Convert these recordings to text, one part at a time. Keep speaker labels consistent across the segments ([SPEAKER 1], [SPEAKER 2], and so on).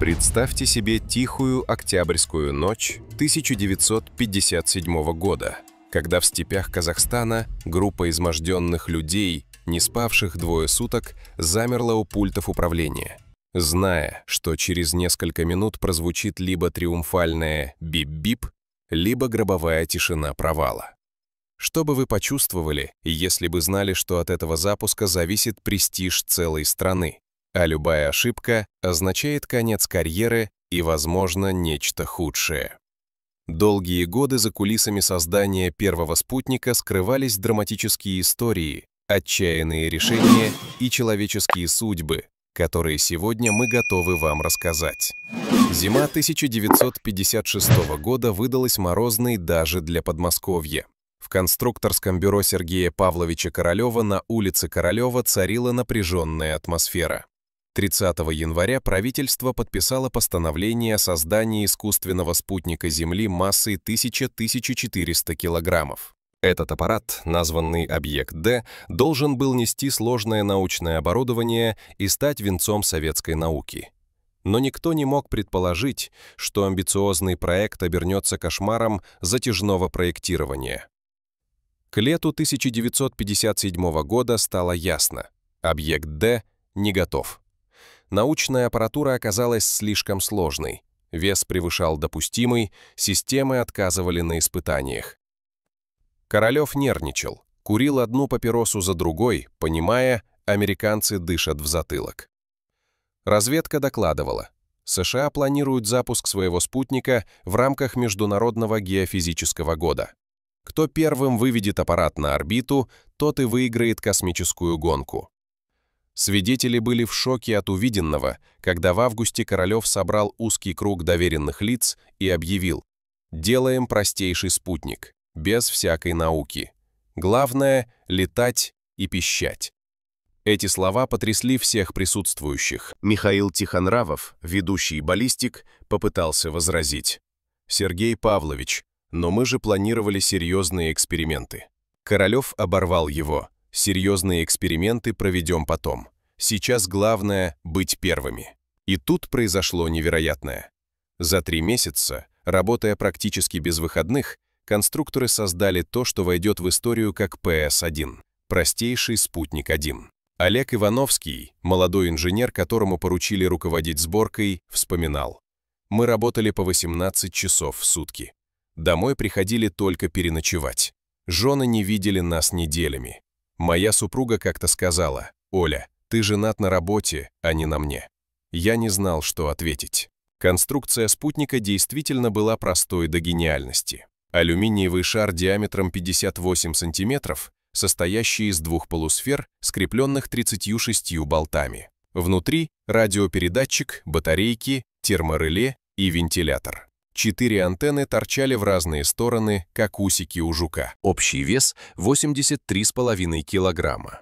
[SPEAKER 1] Представьте себе тихую октябрьскую ночь 1957 года, когда в степях Казахстана группа изможденных людей, не спавших двое суток, замерла у пультов управления. Зная, что через несколько минут прозвучит либо триумфальное «бип-бип», либо гробовая тишина провала. Что бы вы почувствовали, если бы знали, что от этого запуска зависит престиж целой страны? а любая ошибка означает конец карьеры и, возможно, нечто худшее. Долгие годы за кулисами создания первого спутника скрывались драматические истории, отчаянные решения и человеческие судьбы, которые сегодня мы готовы вам рассказать. Зима 1956 года выдалась морозной даже для Подмосковья. В конструкторском бюро Сергея Павловича Королева на улице Королева царила напряженная атмосфера. 30 января правительство подписало постановление о создании искусственного спутника Земли массой 1000-1400 килограммов. Этот аппарат, названный «Объект Д», должен был нести сложное научное оборудование и стать венцом советской науки. Но никто не мог предположить, что амбициозный проект обернется кошмаром затяжного проектирования. К лету 1957 года стало ясно – «Объект Д» не готов научная аппаратура оказалась слишком сложной. Вес превышал допустимый, системы отказывали на испытаниях. Королев нервничал, курил одну папиросу за другой, понимая, американцы дышат в затылок. Разведка докладывала, США планируют запуск своего спутника в рамках Международного геофизического года. Кто первым выведет аппарат на орбиту, тот и выиграет космическую гонку. Свидетели были в шоке от увиденного, когда в августе Королев собрал узкий круг доверенных лиц и объявил «Делаем простейший спутник, без всякой науки. Главное — летать и пищать». Эти слова потрясли всех присутствующих. Михаил Тихонравов, ведущий баллистик, попытался возразить. «Сергей Павлович, но мы же планировали серьезные эксперименты». Королев оборвал его. Серьезные эксперименты проведем потом. Сейчас главное – быть первыми. И тут произошло невероятное. За три месяца, работая практически без выходных, конструкторы создали то, что войдет в историю как PS1 – простейший спутник-1. Олег Ивановский, молодой инженер, которому поручили руководить сборкой, вспоминал. «Мы работали по 18 часов в сутки. Домой приходили только переночевать. Жены не видели нас неделями. Моя супруга как-то сказала, «Оля, ты женат на работе, а не на мне». Я не знал, что ответить. Конструкция спутника действительно была простой до гениальности. Алюминиевый шар диаметром 58 сантиметров, состоящий из двух полусфер, скрепленных 36 болтами. Внутри – радиопередатчик, батарейки, термореле и вентилятор. Четыре антенны торчали в разные стороны, как усики у жука. Общий вес 83,5 килограмма.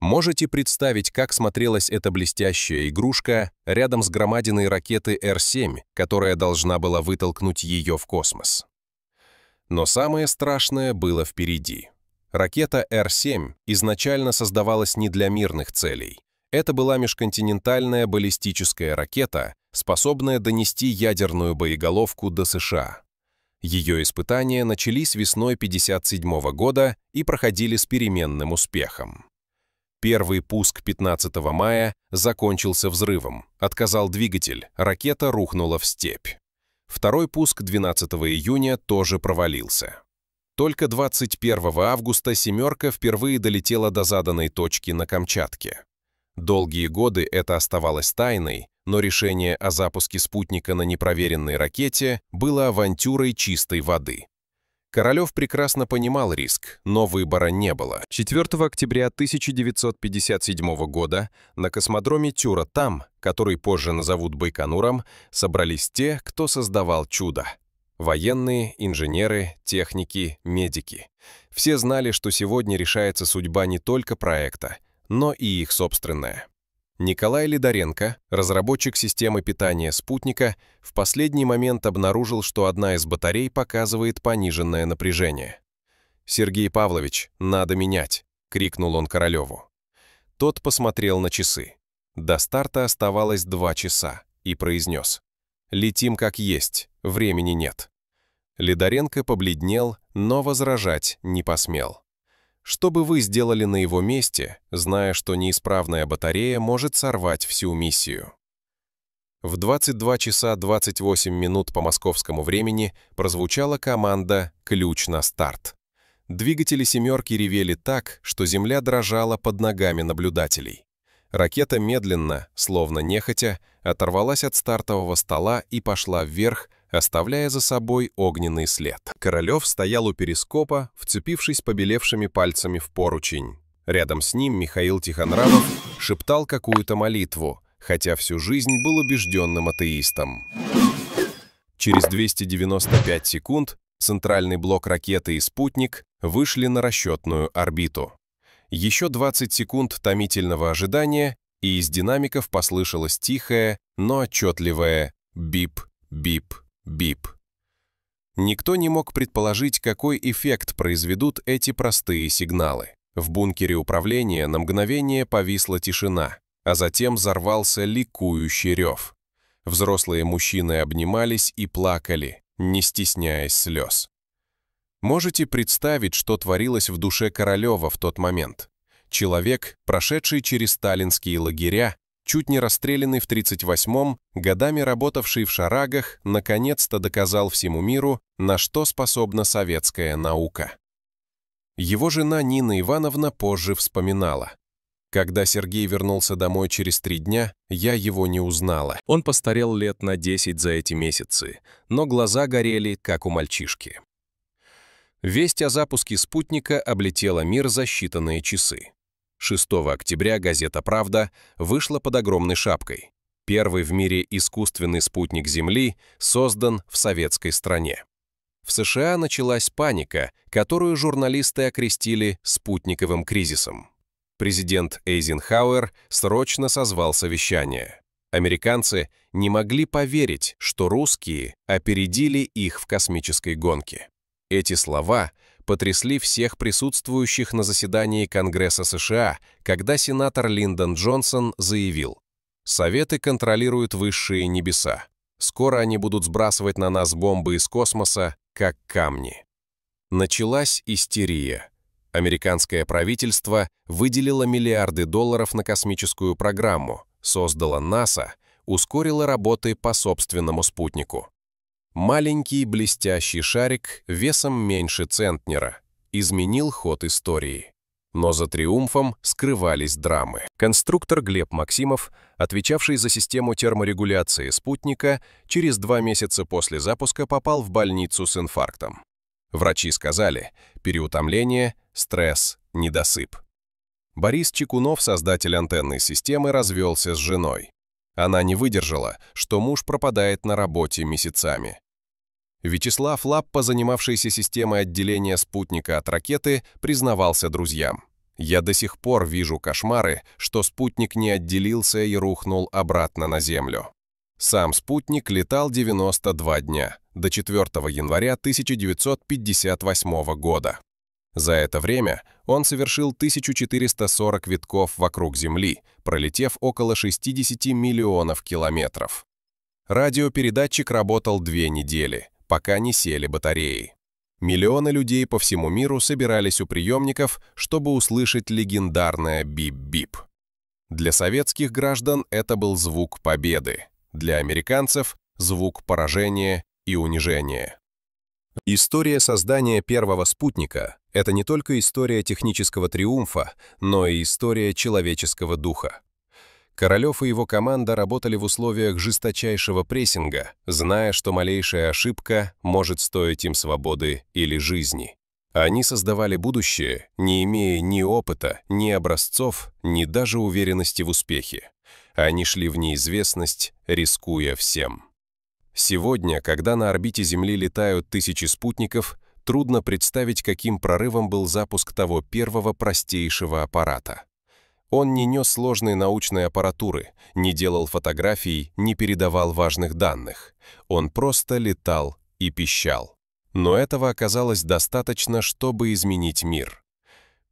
[SPEAKER 1] Можете представить, как смотрелась эта блестящая игрушка рядом с громадиной ракеты Р-7, которая должна была вытолкнуть ее в космос. Но самое страшное было впереди. Ракета Р-7 изначально создавалась не для мирных целей. Это была межконтинентальная баллистическая ракета, способная донести ядерную боеголовку до США. Ее испытания начались весной 1957 года и проходили с переменным успехом. Первый пуск 15 мая закончился взрывом, отказал двигатель, ракета рухнула в степь. Второй пуск 12 июня тоже провалился. Только 21 августа «семерка» впервые долетела до заданной точки на Камчатке. Долгие годы это оставалось тайной, но решение о запуске спутника на непроверенной ракете было авантюрой чистой воды. Королев прекрасно понимал риск, но выбора не было. 4 октября 1957 года на космодроме Тюра-Там, который позже назовут Байконуром, собрались те, кто создавал чудо. Военные, инженеры, техники, медики. Все знали, что сегодня решается судьба не только проекта, но и их собственная. Николай Лидаренко, разработчик системы питания спутника, в последний момент обнаружил, что одна из батарей показывает пониженное напряжение. «Сергей Павлович, надо менять!» — крикнул он Королеву. Тот посмотрел на часы. До старта оставалось два часа и произнес. «Летим как есть, времени нет». Лидаренко побледнел, но возражать не посмел. Что бы вы сделали на его месте, зная, что неисправная батарея может сорвать всю миссию? В 22 часа 28 минут по московскому времени прозвучала команда «Ключ на старт». Двигатели «семерки» ревели так, что земля дрожала под ногами наблюдателей. Ракета медленно, словно нехотя, оторвалась от стартового стола и пошла вверх, оставляя за собой огненный след. Королев стоял у перископа, вцепившись побелевшими пальцами в поручень. Рядом с ним Михаил Тихонравов шептал какую-то молитву, хотя всю жизнь был убежденным атеистом. Через 295 секунд центральный блок ракеты и спутник вышли на расчетную орбиту. Еще 20 секунд томительного ожидания, и из динамиков послышалось тихое, но отчетливое «бип-бип» бип. Никто не мог предположить, какой эффект произведут эти простые сигналы. В бункере управления на мгновение повисла тишина, а затем взорвался ликующий рев. Взрослые мужчины обнимались и плакали, не стесняясь слез. Можете представить, что творилось в душе Королева в тот момент? Человек, прошедший через сталинские лагеря, чуть не расстрелянный в 38-м, годами работавший в шарагах, наконец-то доказал всему миру, на что способна советская наука. Его жена Нина Ивановна позже вспоминала. Когда Сергей вернулся домой через три дня, я его не узнала. Он постарел лет на 10 за эти месяцы, но глаза горели, как у мальчишки. Весть о запуске спутника облетела мир за считанные часы. 6 октября газета «Правда» вышла под огромной шапкой. Первый в мире искусственный спутник Земли создан в советской стране. В США началась паника, которую журналисты окрестили «спутниковым кризисом». Президент Эйзенхауэр срочно созвал совещание. Американцы не могли поверить, что русские опередили их в космической гонке. Эти слова потрясли всех присутствующих на заседании Конгресса США, когда сенатор Линдон Джонсон заявил, «Советы контролируют высшие небеса. Скоро они будут сбрасывать на нас бомбы из космоса, как камни». Началась истерия. Американское правительство выделило миллиарды долларов на космическую программу, создало НАСА, ускорило работы по собственному спутнику. Маленький блестящий шарик весом меньше центнера изменил ход истории. Но за триумфом скрывались драмы. Конструктор Глеб Максимов, отвечавший за систему терморегуляции спутника, через два месяца после запуска попал в больницу с инфарктом. Врачи сказали переутомление, стресс, недосып. Борис Чекунов, создатель антенной системы, развелся с женой. Она не выдержала, что муж пропадает на работе месяцами. Вячеслав Лаппа, занимавшийся системой отделения спутника от ракеты, признавался друзьям. «Я до сих пор вижу кошмары, что спутник не отделился и рухнул обратно на Землю». Сам спутник летал 92 дня, до 4 января 1958 года. За это время он совершил 1440 витков вокруг Земли, пролетев около 60 миллионов километров. Радиопередатчик работал две недели, пока не сели батареи. Миллионы людей по всему миру собирались у приемников, чтобы услышать легендарное «бип-бип». Для советских граждан это был звук победы, для американцев – звук поражения и унижения. История создания первого спутника это не только история технического триумфа, но и история человеческого духа. Королев и его команда работали в условиях жесточайшего прессинга, зная, что малейшая ошибка может стоить им свободы или жизни. Они создавали будущее, не имея ни опыта, ни образцов, ни даже уверенности в успехе. Они шли в неизвестность, рискуя всем. Сегодня, когда на орбите Земли летают тысячи спутников, Трудно представить, каким прорывом был запуск того первого простейшего аппарата. Он не нес сложной научной аппаратуры, не делал фотографий, не передавал важных данных. Он просто летал и пищал. Но этого оказалось достаточно, чтобы изменить мир.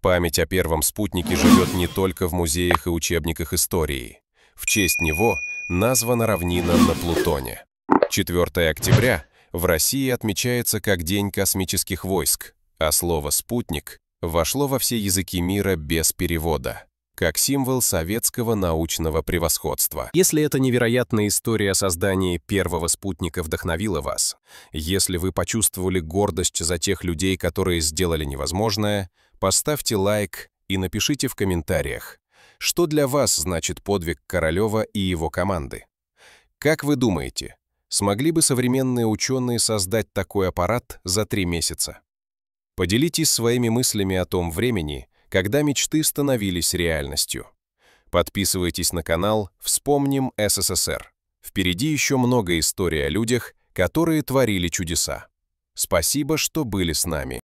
[SPEAKER 1] Память о первом спутнике живет не только в музеях и учебниках истории. В честь него названа равнина на Плутоне. 4 октября в России отмечается как День космических войск, а слово «спутник» вошло во все языки мира без перевода как символ советского научного превосходства. Если эта невероятная история о создании первого спутника вдохновила вас, если вы почувствовали гордость за тех людей, которые сделали невозможное, поставьте лайк и напишите в комментариях, что для вас значит подвиг Королева и его команды. Как вы думаете, смогли бы современные ученые создать такой аппарат за три месяца. Поделитесь своими мыслями о том времени, когда мечты становились реальностью. Подписывайтесь на канал «Вспомним СССР». Впереди еще много историй о людях, которые творили чудеса. Спасибо, что были с нами.